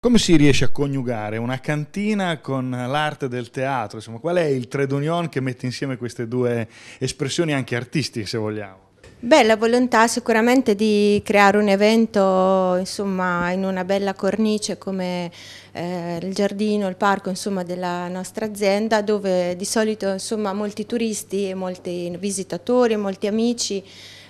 Come si riesce a coniugare una cantina con l'arte del teatro? Insomma, qual è il tredunion che mette insieme queste due espressioni anche artistiche, se vogliamo? Beh, la volontà sicuramente di creare un evento insomma, in una bella cornice come eh, il giardino, il parco insomma, della nostra azienda dove di solito insomma, molti turisti, molti visitatori, molti amici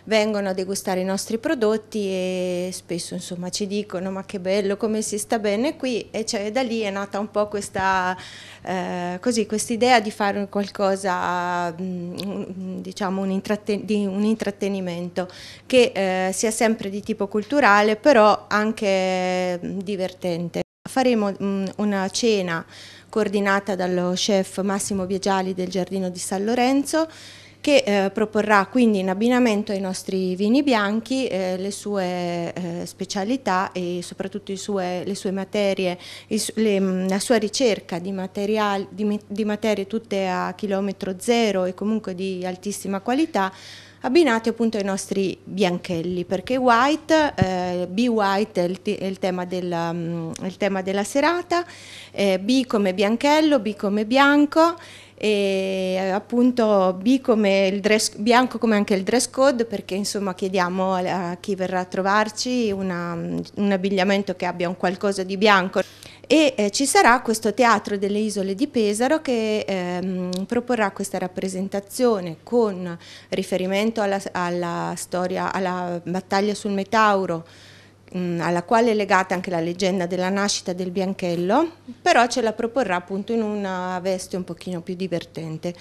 vengono a degustare i nostri prodotti e spesso insomma, ci dicono ma che bello come si sta bene qui e cioè, da lì è nata un po' questa eh, così, quest idea di fare qualcosa, mh, mm, diciamo, un, intratten di un, intrattenimento che eh, sia sempre di tipo culturale però anche mm, divertente. Faremo mh, mm, una cena coordinata dallo chef Massimo Biegiali del Giardino di San Lorenzo che eh, proporrà quindi in abbinamento ai nostri vini bianchi eh, le sue eh, specialità e soprattutto sue, le sue materie, su, le, mm, la sua ricerca di, di, di materie tutte a chilometro zero e comunque di altissima qualità abbinati appunto ai nostri bianchelli, perché White, eh, B White è il, è, il della, mm, è il, tema della serata, eh, B come bianchello, B come bianco, e eh, appunto B come dress, bianco come anche il dress code perché insomma chiediamo a chi verrà a trovarci una, mm, un abbigliamento che abbia un qualcosa di bianco e eh, ci sarà questo teatro delle isole di Pesaro che ehm, proporrà questa rappresentazione con riferimento alla, alla, storia, alla battaglia sul Metauro mh, mm, alla quale è legata anche la leggenda della nascita del Bianchello, però ce la proporrà appunto in una veste un pochino più divertente.